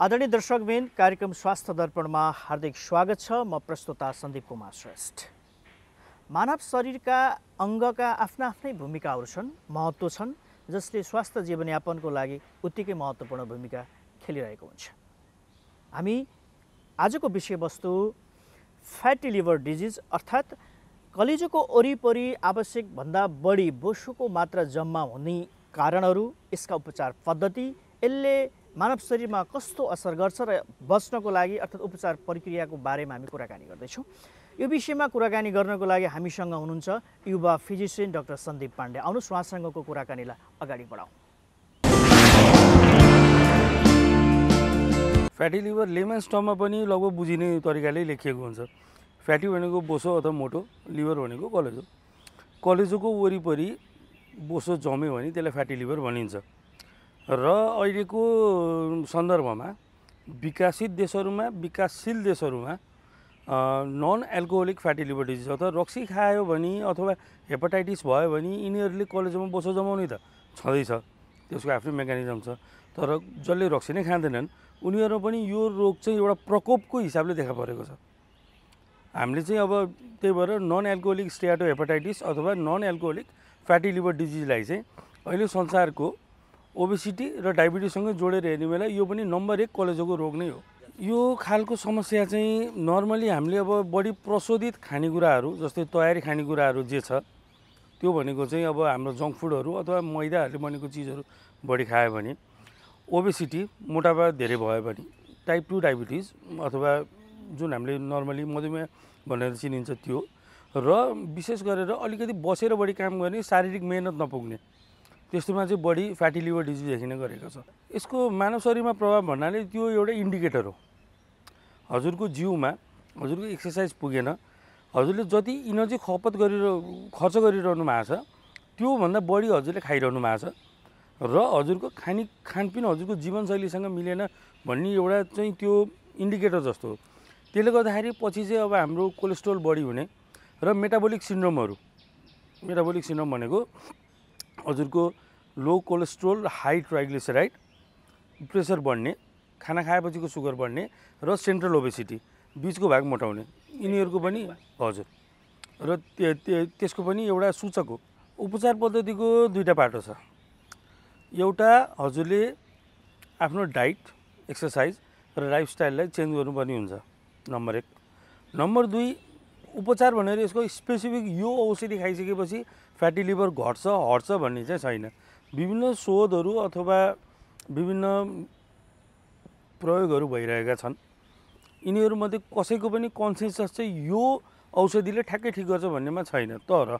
आदरणीय दर्शकबिन कार्यक्रम स्वास्थ्य दर्पणमा हार्दिक स्वागत छ म प्रस्तुता सन्दीप कुमार श्रेष्ठ मानव शरीरका अङ्गका आफ्ना आफ्नै भूमिकाहरू छन् महत्त्व छन् जसले स्वास्थ्य जीवनयापनको लागि उत्तिकै महत्त्वपूर्ण भूमिका खेलिरहेको हुन्छ हामी आजको विषयवस्तु फ्याटी लिभर डिजिज अर्थात् कलेजोको वरिपरि आवश्यकभन्दा बढी बोसोको मात्रा जम्मा हुने कारणहरू यसका उपचार पद्धति यसले मानव शरीरमा कस्तो असर गर्छ र बच्नको लागि अर्थात् उपचार प्रक्रियाको बारेमा हामी कुराकानी गर्दैछौँ यो विषयमा कुराकानी गर्नको लागि हामीसँग हुनुहुन्छ युवा फिजिसियन डाक्टर सन्दीप पाण्डे आउनुहोस् उहाँसँगको कुराकानीलाई अगाडि बढाउँ फ्याटी लिभर लेमन स्टममा पनि लगभग बुझिने तरिकाले लेखिएको हुन्छ फ्याटी भनेको बोसो अथवा मोटो लिभर भनेको कलेजो कलेजोको वरिपरि बोसो जम्यो भने त्यसलाई फ्याटी लिभर भनिन्छ र अहिलेको सन्दर्भमा विकासित देशहरूमा विकासशील देशहरूमा non alcoholic fatty liver disease अथवा रक्सी खायो भने अथवा हेपाटाइटिस भयो भने यिनीहरूले कलेजमा बसो जमाउने त छँदैछ त्यसको आफ्नै मेकानिजम छ तर जसले रक्सी नै खाँदैनन् उनीहरूमा पनि यो रोग चाहिँ एउटा प्रकोपको हिसाबले देखा परेको छ हामीले चाहिँ अब त्यही भएर नन एल्कोहोलिक स्टेटो हेपाटाइटिस अथवा नन एल्कोहोलिक फ्याटी लिभर डिजिजलाई चाहिँ अहिले संसारको ओबेसिटी र डायबिटिससँगै जोडेर हेर्ने बेला यो पनि नम्बर एक कलेजोको रोग नै हो यो खालको समस्या चाहिँ नर्मली हामीले अब बढी प्रशोधित खानेकुराहरू जस्तै तयारी खानेकुराहरू जे छ त्यो भनेको चाहिँ अब हाम्रो जङ्क फुडहरू अथवा मैदाहरूले बनेको चिजहरू बढी खायो भने ओबेसिटी मोटापा धेरै भयो भने टाइप टू डायबिटिज अथवा जुन हामीले नर्मली मधुमेह भनेर चिनिन्छ त्यो र विशेष गरेर अलिकति बसेर बढी काम गर्ने शारीरिक मेहनत नपुग्ने त्यस्तोमा चाहिँ बढी फ्याटी लिभर डिजिजदेखि नै गरेको छ यसको मानव शरीरमा प्रभाव भन्नाले त्यो एउटा इन्डिकेटर हो हजुरको जिउमा हजुरको एक्सर्साइज पुगेन हजुरले जति इनर्जी खपत गरिरह खर्च गरिरहनु भएको छ त्योभन्दा बढी हजुरले खाइरहनु भएको छ र हजुरको खाने खानपिन हजुरको जीवनशैलीसँग मिलेन भन्ने एउटा चाहिँ त्यो इन्डिकेटर जस्तो हो त्यसले गर्दाखेरि पछि चाहिँ अब हाम्रो कोलेस्ट्रोल बढी हुने र मेटाबोलिक सिन्ड्रोमहरू मेटाबोलिक सिन्ड्रोम भनेको हजुरको low cholesterol high triglyceride pressure बढ्ने खाना खाएपछिको सुगर बढ्ने र सेन्ट्रल ओबेसिटी बिचको भाग मोटाउने यिनीहरूको पनि हजुर र त्यसको पनि एउटा सूचक हो उपचार पद्धतिको दुईवटा पाटो छ एउटा हजुरले आफ्नो डाइट एक्सर्साइज र लाइफस्टाइललाई चेन्ज गर्नुपर्ने हुन्छ नम्बर एक नम्बर दुई उपचार भनेर यसको स्पेसिफिक यो औषधि खाइसकेपछि फ्याटी लिभर घट्छ हट्छ भन्ने चाहिँ छैन विभिन्न शोधहरू अथवा विभिन्न प्रयोगहरू भइरहेका छन् यिनीहरूमध्ये कसैको पनि कन्सेन्सस चाहिँ यो औषधिले ठ्याक्कै ठिक गर्छ भन्नेमा छैन तर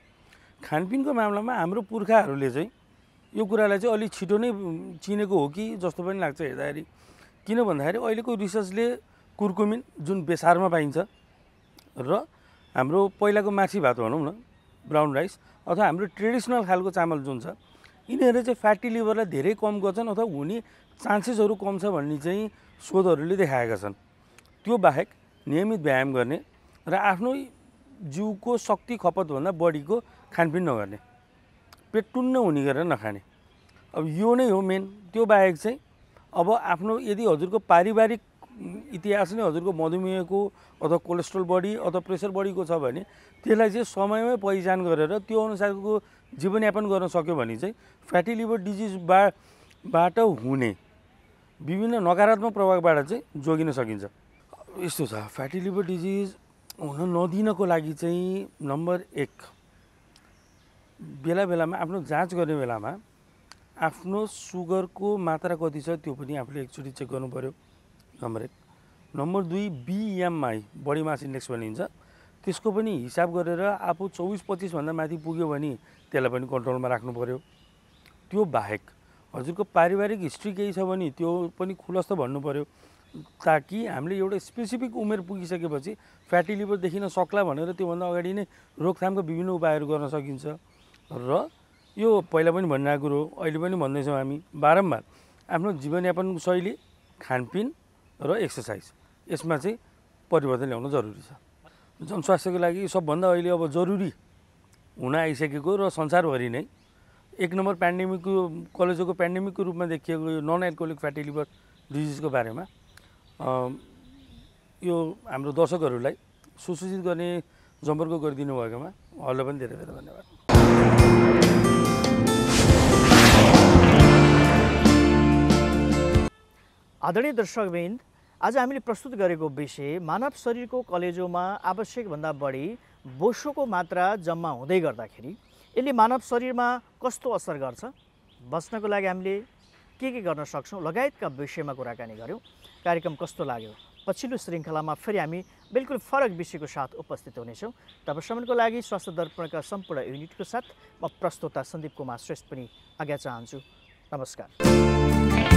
खानपिनको मामलामा हाम्रो पुर्खाहरूले चाहिँ यो कुरालाई चाहिँ अलिक छिटो नै चिनेको हो कि जस्तो पनि लाग्छ हेर्दाखेरि किन भन्दाखेरि अहिलेको रिसर्चले कुर्कुमिन जुन बेसारमा पाइन्छ र हाम्रो पहिलाको माछी भात भनौँ न ब्राउन राइस अथवा हाम्रो ट्रेडिसनल खालको चामल जुन छ यिनीहरूले चाहिँ फ्याटी लिभरलाई धेरै कम गर्छन् अथवा हुने चान्सेसहरू कम छ भन्ने चाहिँ शोधहरूले देखाएका छन् त्यो बाहेक नियमित व्यायाम गर्ने र आफ्नो जिउको शक्ति खपतभन्दा बढीको खानपिन नगर्ने पेट टुन्न हुने गरेर नखाने अब यो नै हो मेन त्यो बाहेक चाहिँ अब आफ्नो यदि हजुरको पारिवारिक इतिहास नै हजुरको मधुमेहको अथवा कोलेस्ट्रोल बढी अथवा प्रेसर बढीको छ भने त्यसलाई चाहिँ समयमै पहिचान गरेर त्यो अनुसारको जीवनयापन गर्न सक्यो भने चाहिँ फ्याटी लिभर बा बाट हुने विभिन्न नकारात्मक प्रभावबाट चाहिँ जोगिन सकिन्छ यस्तो छ फ्याटी लिभर डिजिज हुन नदिनको लागि चाहिँ नम्बर एक बेला बेलामा आफ्नो जाँच गर्ने बेलामा आफ्नो सुगरको मात्रा कति छ त्यो पनि आफूले एकचोटि चेक गर्नु पऱ्यो नम्बर एक नम्बर दुई बिएमआई बडी मास इन्डेक्स भनिन्छ त्यसको पनि हिसाब गरेर आफू चौबिस पच्चिसभन्दा माथि पुग्यो भने त्यसलाई पनि कन्ट्रोलमा राख्नु पऱ्यो त्यो बाहेक हजुरको पारिवारिक हिस्ट्री केही छ भने त्यो पनि खुलस्त भन्नु पऱ्यो ताकि हामीले एउटा स्पेसिफिक उमेर पुगिसकेपछि फ्याटी लिभर देखिन सक्ला भनेर त्योभन्दा अगाडि नै रोकथामको विभिन्न उपायहरू गर्न सकिन्छ र यो पहिला पनि भन्ने कुरो अहिले पनि भन्दैछौँ हामी बारम्बार आफ्नो जीवनयापन शैली खानपिन र एक्सर्साइज यसमा चाहिँ परिवर्तन ल्याउन जरुरी छ जनस्वास्थ्यको लागि सबभन्दा अहिले अब जरुरी हुन आइसकेको र संसारभरि नै एक नम्बर पेन्डेमिकको कलेजोको पेन्डेमिकको रूपमा देखिएको यो नन एल्कोहोलिक फ्याटी लिभर डिजिजको बारेमा यो हाम्रो दर्शकहरूलाई सुसूचित गर्ने सम्पर्क गरिदिनु भएकोमा हजुरलाई पनि धेरै धेरै धन्यवाद आदरणीय दर्शकबिन्द आज हामीले प्रस्तुत गरेको विषय मानव शरीरको कलेजोमा आवश्यकभन्दा बढी बोसोको मात्रा जम्मा हुँदै गर्दाखेरि यसले मानव शरीरमा कस्तो असर गर्छ बस्नको लागि हामीले के के गर्न सक्छौँ लगायतका विषयमा कुराकानी गऱ्यौँ कार्यक्रम कस्तो लाग्यो पछिल्लो श्रृङ्खलामा फेरि हामी बिल्कुल फरक विषयको साथ उपस्थित हुनेछौँ तबसम्मको लागि स्वास्थ्य दर्पणका सम्पूर्ण युनिटको साथ म प्रस्तोता सन्दीप कुमार श्रेष्ठ पनि आज्ञा चाहन्छु नमस्कार